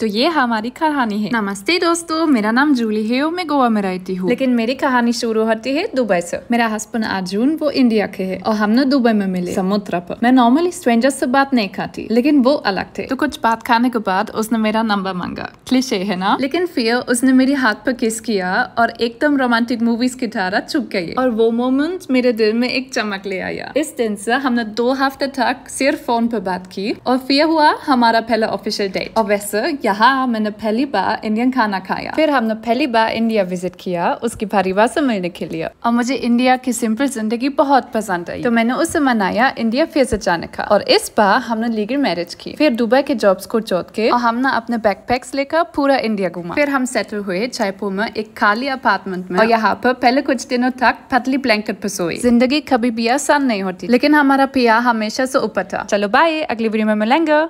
तो ये हमारी कहानी है नमस्ते दोस्तों मेरा नाम जूली है और मैं गोवा में रहती हूँ लेकिन मेरी कहानी शुरू होती है दुबई से मेरा हस्बैंड अर्जुन वो इंडिया के है और हमने दुबई में मिले समुद्र पर मैं नॉर्मली स्ट्रेंजर से बात नहीं खाती लेकिन वो अलग थे तो कुछ बात खाने के बाद उसने मेरा नंबर मांगा क्लिशे है ना लेकिन फिर उसने मेरे हाथ पर किस किया और एकदम रोमांटिक मूवीज की धारा चुप गई और वो मोमेंट मेरे दिल में एक चमक ले आया इस दिन से हमने दो हफ्ते तक सिर्फ फोन पर बात की और फिर हुआ हमारा पहला ऑफिशियल डेट और वैसे यहाँ मैंने पहली बार इंडियन खाना खाया फिर हमने पहली बार इंडिया विजिट किया उसके परिवार से मिलने के लिए और मुझे इंडिया की सिंपल जिंदगी बहुत पसंद आई तो मैंने उससे मनाया इंडिया फिर से जाने का और इस बार हमने लीगल मैरिज की फिर दुबई के जॉब्स को जोत के और हमने अपने बैकपैक्स लेकर पूरा इंडिया घूमा फिर हम सेटल हुए जयपुर में एक खाली अपार्टमेंट में और यहाँ पर पहले कुछ दिनों तक पतली ब्लैंकेट पर सोई जिंदगी कभी भी आसान नहीं होती लेकिन हमारा पिया हमेशा से ऊपर था चलो बाय अगली वीडियो में मिलेंगे